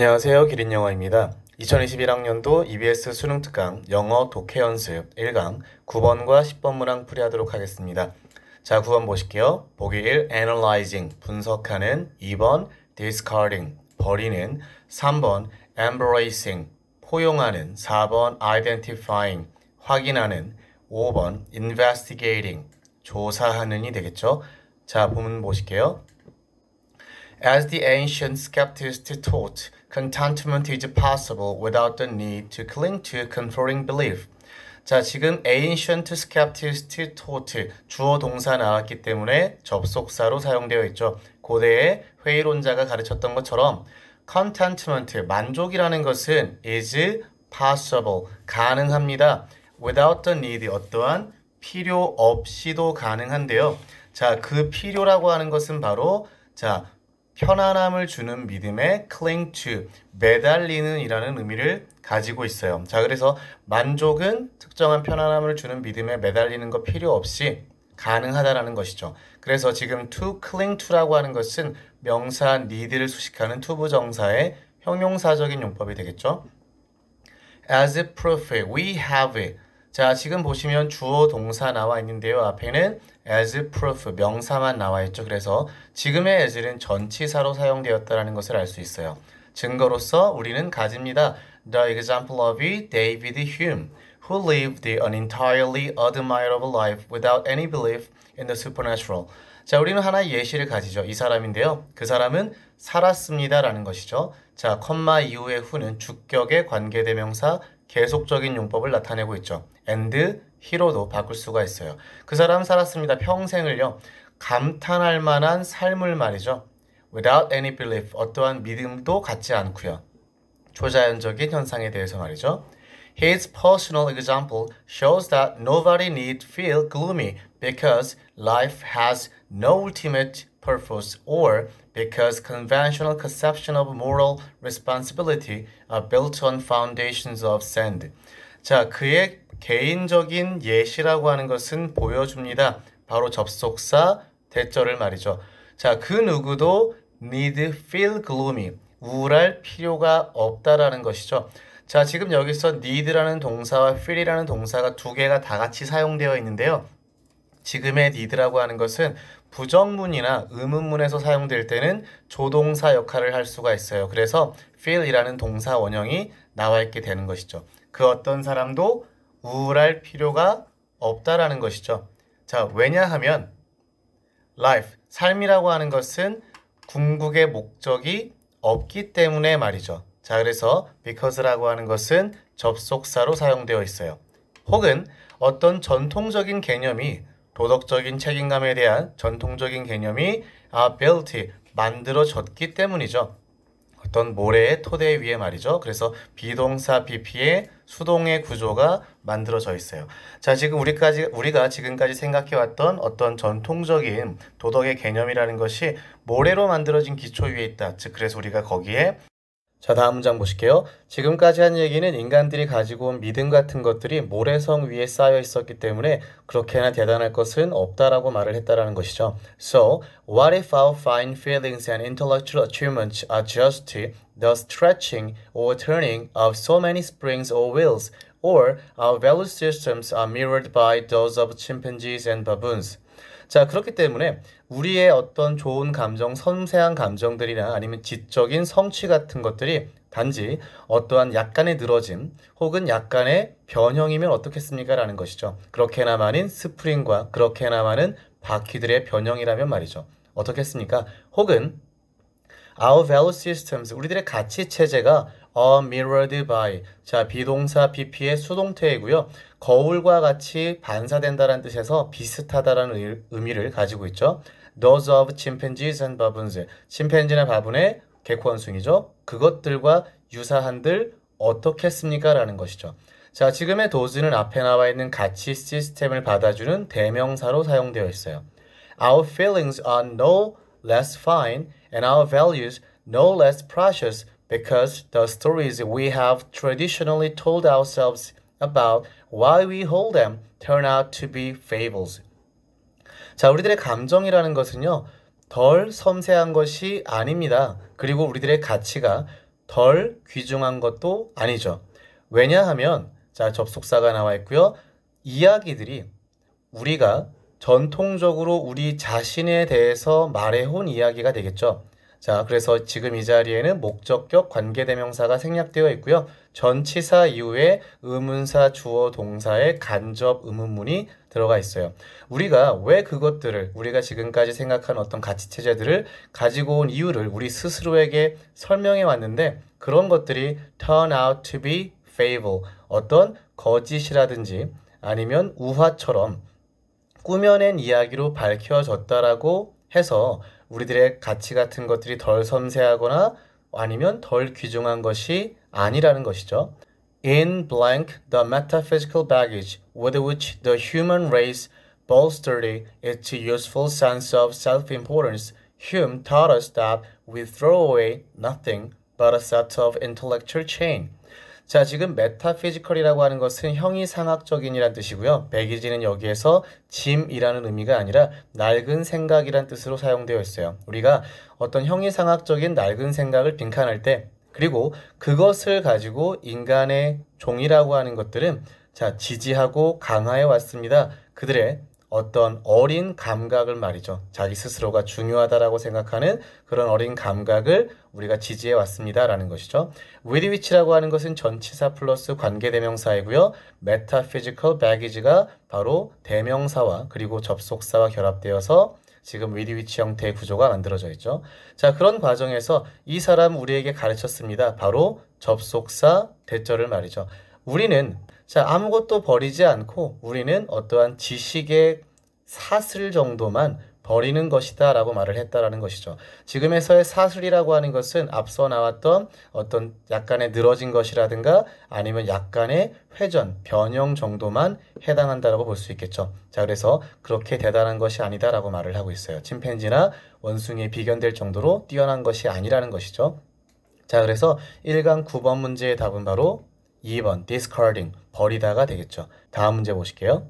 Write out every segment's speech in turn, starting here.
안녕하세요. 기린 영어입니다. 2021학년도 EBS 수능 특강 영어 독해 연습 1강 9번과 10번 문항 풀이하도록 하겠습니다. 자, 9번 보실게요. 보기 1 analyzing 분석하는 2번 discarding 버리는 3번 embracing 포용하는 4번 identifying 확인하는 5번 investigating 조사하는이 되겠죠. 자, 보면 보실게요. As the ancient skeptics taught, contentment is possible without the need to cling to controlling belief. 자, 지금 ancient skeptics taught 주어 동사 나왔기 때문에 접속사로 사용되어 있죠. 고대의 회의론자가 가르쳤던 것처럼 contentment, 만족이라는 것은 is possible, 가능합니다. without the need, 어떠한 필요 없이도 가능한데요. 자, 그 필요라고 하는 것은 바로 자, 편안함을 주는 믿음의 cling to, 매달리는 이라는 의미를 가지고 있어요. 자, 그래서 만족은 특정한 편안함을 주는 믿음에 매달리는 것 필요 없이 가능하다라는 것이죠. 그래서 지금 to cling to라고 하는 것은 명사 need를 수식하는 to 부정사의 형용사적인 용법이 되겠죠. As a prophet, we have it. 자, 지금 보시면 주어 동사 나와 있는데요. 앞에는 as proof, 명사만 나와 있죠. 그래서 지금의 as는 전치사로 사용되었다는 것을 알 수 있어요. 증거로서 우리는 가집니다. The example of David Hume, who lived an entirely admirable life without any belief in the supernatural. 자, 우리는 하나의 예시를 가지죠. 이 사람인데요. 그 사람은 살았습니다라는 것이죠. 자, 컴마 이후의 후는 주격의 관계대명사 계속적인 용법을 나타내고 있죠. and, he로도 바꿀 수가 있어요. 그 사람 살았습니다. 평생을요. 감탄할 만한 삶을 말이죠. without any belief, 어떠한 믿음도 갖지 않고요. 초자연적인 현상에 대해서 말이죠. His personal example shows that nobody need feel gloomy because life has no ultimate purpose or because conventional conception of moral responsibility are built on foundations of sand. 자, 그의 개인적인 예시라고 하는 것은 보여줍니다. 바로 접속사 대절을 말이죠. 자, 그 누구도 need feel gloomy, 우울할 필요가 없다라는 것이죠. 자, 지금 여기서 need라는 동사와 feel이라는 동사가 두 개가 다 같이 사용되어 있는데요. 지금의 need라고 하는 것은 부정문이나 의문문에서 사용될 때는 조동사 역할을 할 수가 있어요. 그래서 feel이라는 동사 원형이 나와 있게 되는 것이죠. 그 어떤 사람도 우울할 필요가 없다라는 것이죠. 자, 왜냐하면 life, 삶이라고 하는 것은 궁극의 목적이 없기 때문에 말이죠. 자, 그래서 because라고 하는 것은 접속사로 사용되어 있어요. 혹은 어떤 전통적인 개념이 도덕적인 책임감에 대한 전통적인 개념이 아 built 만들어졌기 때문이죠. 어떤 모래의 토대 위에 말이죠. 그래서 비동사 BP의 수동의 구조가 만들어져 있어요. 자, 지금 우리까지 우리가 지금까지 생각해 왔던 어떤 전통적인 도덕의 개념이라는 것이 모래로 만들어진 기초 위에 있다. 즉 그래서 우리가 거기에 자, 다음 문장 보실게요. 지금까지 한 얘기는 인간들이 가지고 온 믿음 같은 것들이 모래성 위에 쌓여 있었기 때문에 그렇게나 대단할 것은 없다라고 말을 했다라는 것이죠. So, what if our fine feelings and intellectual achievements are just the stretching or turning of so many springs or wheels, or our value systems are mirrored by those of chimpanzees and baboons? 자, 그렇기 때문에 우리의 어떤 좋은 감정, 섬세한 감정들이나 아니면 지적인 성취 같은 것들이 단지 어떠한 약간의 늘어짐 혹은 약간의 변형이면 어떻겠습니까? 라는 것이죠. 그렇게나마는 스프링과 그렇게나마는 바퀴들의 변형이라면 말이죠. 어떻겠습니까? 혹은 our value systems, 우리들의 가치 체제가 are mirrored by 자 비동사 BP의 수동태이고요. 거울과 같이 반사된다라는 뜻에서 비슷하다라는 의미를 가지고 있죠. Those of chimpanzees and baboons. 침팬지나 바분의 개코원숭이죠. 그것들과 유사한들 어떻게 씁니까? 라는 것이죠. 자, 지금의 도즈는 앞에 나와 있는 가치 시스템을 받아주는 대명사로 사용되어 있어요. Our feelings are no less fine and our values no less precious because the stories we have traditionally told ourselves about why we hold them turn out to be fables. 자, 우리들의 감정이라는 것은요, 덜 섬세한 것이 아닙니다. 그리고 우리들의 가치가 덜 귀중한 것도 아니죠. 왜냐하면, 자, 접속사가 나와 있고요. 이야기들이 우리가 전통적으로 우리 자신에 대해서 말해온 이야기가 되겠죠. 자, 그래서 지금 이 자리에는 목적격 관계대명사가 생략되어 있고요. 전치사 이후에 의문사 주어 동사의 간접 의문문이 들어가 있어요. 우리가 왜 그것들을 우리가 지금까지 생각한 어떤 가치 체제들을 가지고 온 이유를 우리 스스로에게 설명해 왔는데 그런 것들이 turn out to be fable 어떤 거짓이라든지 아니면 우화처럼 꾸며낸 이야기로 밝혀졌다라고 해서 우리들의 가치 같은 것들이 덜 섬세하거나 아니면 덜 귀중한 것이 아니라는 것이죠. In blank the metaphysical baggage with which the human race bolstered its useful sense of self-importance, Hume taught us that we throw away nothing but a set of intellectual chain. 자, 지금 메타피지컬이라고 하는 것은 형이상학적인이란 뜻이고요. 백기지는 여기에서 짐이라는 의미가 아니라 낡은 생각이란 뜻으로 사용되어 있어요. 우리가 어떤 형이상학적인 낡은 생각을 빈칸할 때 그리고 그것을 가지고 인간의 종이라고 하는 것들은 자, 지지하고 강화해 왔습니다. 그들의 어떤 어린 감각을 말이죠. 자기 스스로가 중요하다라고 생각하는 그런 어린 감각을 우리가 지지해 왔습니다라는 것이죠. with which라고 하는 것은 전치사 플러스 관계 대명사이고요. metaphysical baggage가 바로 대명사와 그리고 접속사와 결합되어서 지금 with which 형태의 구조가 만들어져 있죠. 자, 그런 과정에서 이 사람 우리에게 가르쳤습니다. 바로 접속사 대절을 말이죠. 우리는 자, 아무것도 버리지 않고 우리는 어떠한 지식의 사슬 정도만 버리는 것이다 라고 말을 했다라는 것이죠. 지금에서의 사슬이라고 하는 것은 앞서 나왔던 어떤 약간의 늘어진 것이라든가 아니면 약간의 회전, 변형 정도만 해당한다라고 볼 수 있겠죠. 자, 그래서 그렇게 대단한 것이 아니다라고 말을 하고 있어요. 침팬지나 원숭이에 비견될 정도로 뛰어난 것이 아니라는 것이죠. 자, 그래서 1강 9번 문제의 답은 바로 2번 discarding 버리다가 되겠죠. 다음 문제 보실게요.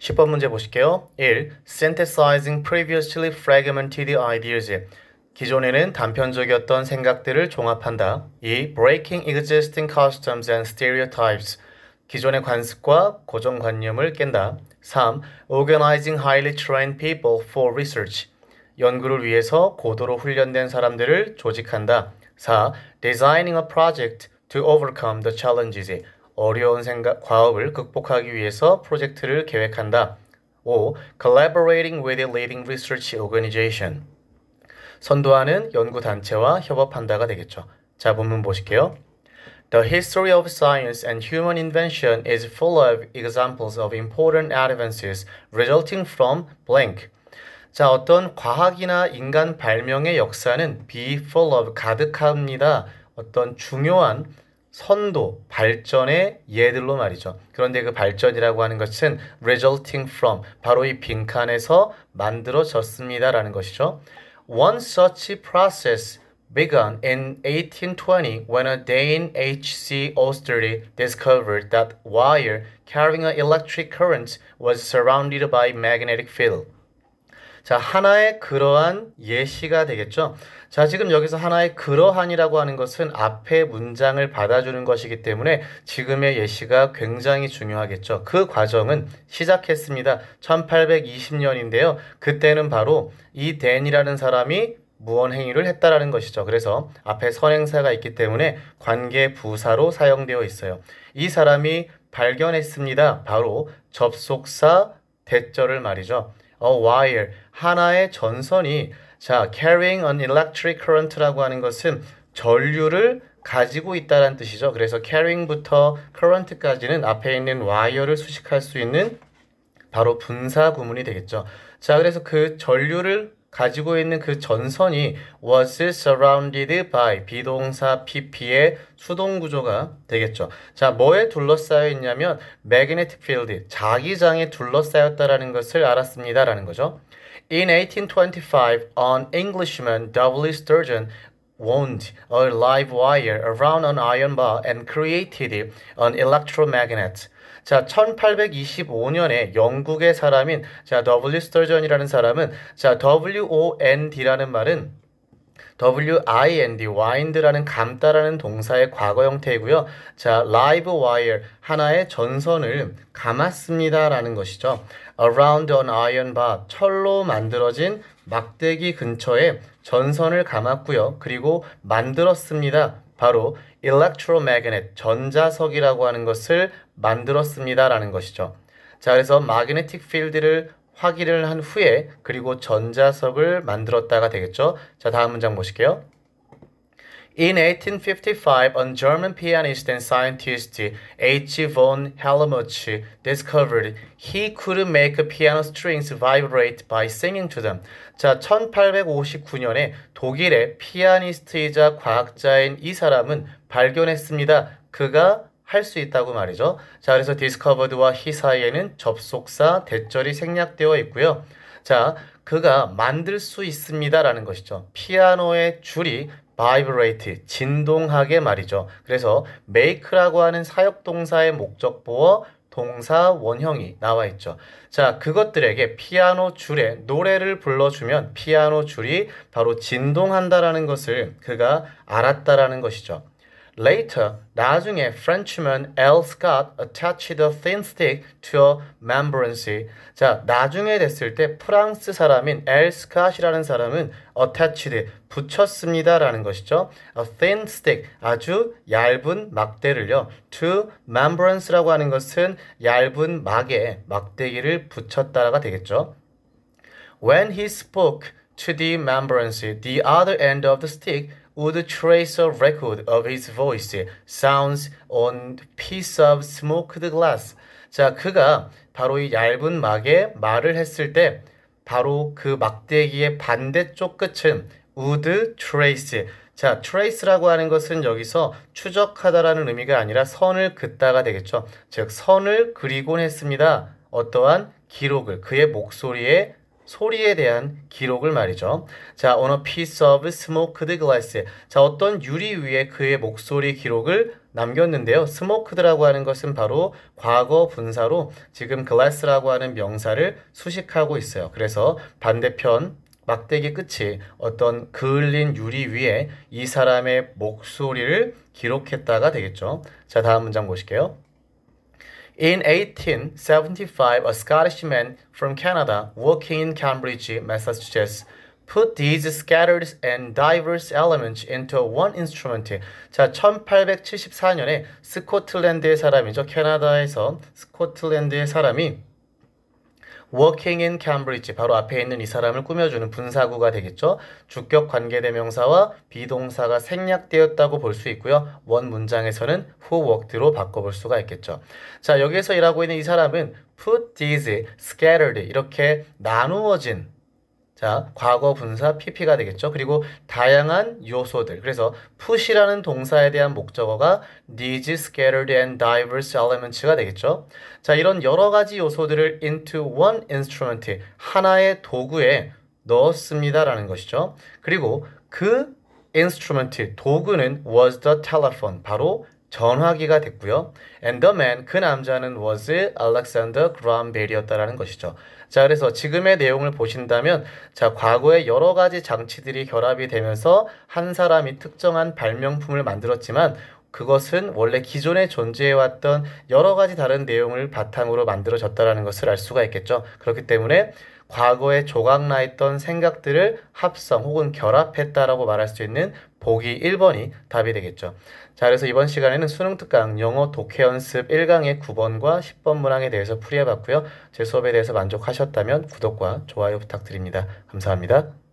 10번 문제 보실게요. 1. Synthesizing previously fragmented ideas. 기존에는 단편적이었던 생각들을 종합한다. 2. Breaking existing customs and stereotypes. 기존의 관습과 고정관념을 깬다. 3. Organizing highly trained people for research. 연구를 위해서 고도로 훈련된 사람들을 조직한다. 4. Designing a project to overcome the challenges. 어려운 생각, 과업을 극복하기 위해서 프로젝트를 계획한다. 5. Collaborating with a leading research organization. 선도하는 연구단체와 협업한다가 되겠죠. 자, 본문 보실게요. The history of science and human invention is full of examples of important advances resulting from blank. 자, 어떤 과학이나 인간 발명의 역사는 be full of 가득합니다. 어떤 중요한 선도, 발전의 예들로 말이죠. 그런데 그 발전이라고 하는 것은 resulting from, 바로 이 빈칸에서 만들어졌습니다라는 것이죠. One such process began in 1820 when a Dane H.C. Osterley discovered that wire carrying an electric current was surrounded by magnetic field. 자, 하나의 그러한 예시가 되겠죠. 자, 지금 여기서 하나의 그러한이라고 하는 것은 앞에 문장을 받아주는 것이기 때문에 지금의 예시가 굉장히 중요하겠죠. 그 과정은 시작했습니다. 1820년인데요. 그때는 바로 이 댄이라는 사람이 무언 행위를 했다라는 것이죠. 그래서 앞에 선행사가 있기 때문에 관계 부사로 사용되어 있어요. 이 사람이 발견했습니다. 바로 접속사 대절을 말이죠. a 어, wire 하나의 전선이 자 carrying an electric current라고 하는 것은 전류를 가지고 있다는 뜻이죠. 그래서 carrying부터 current까지는 앞에 있는 와이어를 수식할 수 있는 바로 분사 구문이 되겠죠. 자, 그래서 그 전류를 가지고 있는 그 전선이 was surrounded by 비동사 pp의 수동 구조가 되겠죠. 자, 뭐에 둘러싸여 있냐면 magnetic field, 자기장에 둘러싸였다라는 것을 알았습니다라는 거죠. In 1825, an Englishman, W. Sturgeon, wound a live wire around an iron bar and created an electromagnet. 자, 1825년에 영국의 사람인 자, W 스털전이라는 사람은 자, WOND라는 말은 WIND, wind라는 감다라는 동사의 과거 형태이고요. 자, live wire, 하나의 전선을 감았습니다라는 것이죠. around an iron bar, 철로 만들어진 막대기 근처에 전선을 감았고요. 그리고 만들었습니다. 바로 electromagnet, 전자석이라고 하는 것을 만들었습니다라는 것이죠. 자, 그래서 magnetic field를 확인을 한 후에 그리고 전자석을 만들었다가 되겠죠. 자, 다음 문장 보실게요. In 1855, a German pianist and scientist, H. von Helmholtz, discovered he could make piano strings vibrate by singing to them. 자, 1859년에 독일의 피아니스트이자 과학자인 이 사람은 발견했습니다. 그가 할 수 있다고 말이죠. 자, 그래서 디스커버드와 히 사이에는 접속사, 대절이 생략되어 있고요. 자, 그가 만들 수 있습니다라는 것이죠. 피아노의 줄이 vibrate 진동하게 말이죠. 그래서 make라고 하는 사역 동사의 목적 보어 동사 원형이 나와 있죠. 자, 그것들에게 피아노 줄에 노래를 불러주면 피아노 줄이 바로 진동한다라는 것을 그가 알았다라는 것이죠. Later, 나중에 Frenchman L. Scott attached a thin stick to a membrance. 자, 나중에 됐을 때 프랑스 사람인 L. Scott이라는 사람은 attached, 붙였습니다라는 것이죠. A thin stick, 아주 얇은 막대를요. To membrance라고 하는 것은 얇은 막에 막대기를 붙였다가 되겠죠. When he spoke to the membrance, the other end of the stick, would trace a record of his voice sounds on piece of smoked glass. 자, 그가 바로 이 얇은 막에 말을 했을 때 바로 그 막대기의 반대쪽 끝은 would trace. 자, trace라고 하는 것은 여기서 추적하다라는 의미가 아니라 선을 긋다가 되겠죠. 즉 선을 그리곤 했습니다. 어떠한 기록을 그의 목소리에 소리에 대한 기록을 말이죠. 자, on a piece of smoked glass. 자, 어떤 유리 위에 그의 목소리 기록을 남겼는데요. 스모크드라고 하는 것은 바로 과거 분사로 지금 글라스라고 하는 명사를 수식하고 있어요. 그래서 반대편 막대기 끝이 어떤 그을린 유리 위에 이 사람의 목소리를 기록했다가 되겠죠. 자, 다음 문장 보실게요. In 1875, a Scottish man from Canada, working in Cambridge, Massachusetts, put these scattered and diverse elements into one instrument. 자, 1874년에 스코틀랜드의 사람이죠. 캐나다에서 스코틀랜드의 사람이 working in Cambridge 바로 앞에 있는 이 사람을 꾸며주는 분사구가 되겠죠. 주격 관계대명사와 비동사가 생략되었다고 볼 수 있고요. 원 문장에서는 who worked로 바꿔볼 수가 있겠죠. 자 여기에서 일하고 있는 이 사람은 put these scattered 이렇게 나누어진 자, 과거 분사 pp가 되겠죠. 그리고 다양한 요소들. 그래서 push라는 동사에 대한 목적어가 t h e s scattered and diverse elements가 되겠죠. 자, 이런 여러 가지 요소들을 into one instrument, 하나의 도구에 넣었습니다라는 것이죠. 그리고 그 instrument, 도구는 was the telephone, 바로 전화기가 됐고요. And the man, 그 남자는 was Alexander Graham Bell이었다라는 것이죠. 자, 그래서 지금의 내용을 보신다면 자, 과거에 여러 가지 장치들이 결합이 되면서 한 사람이 특정한 발명품을 만들었지만 그것은 원래 기존에 존재해왔던 여러 가지 다른 내용을 바탕으로 만들어졌다라는 것을 알 수가 있겠죠. 그렇기 때문에 과거에 조각나 있던 생각들을 합성 혹은 결합했다라고 말할 수 있는 보기 1번이 답이 되겠죠. 자, 그래서 이번 시간에는 수능 특강 영어 독해 연습 1강의 9번과 10번 문항에 대해서 풀이해 봤고요. 제 수업에 대해서 만족하셨다면 구독과 좋아요 부탁드립니다. 감사합니다.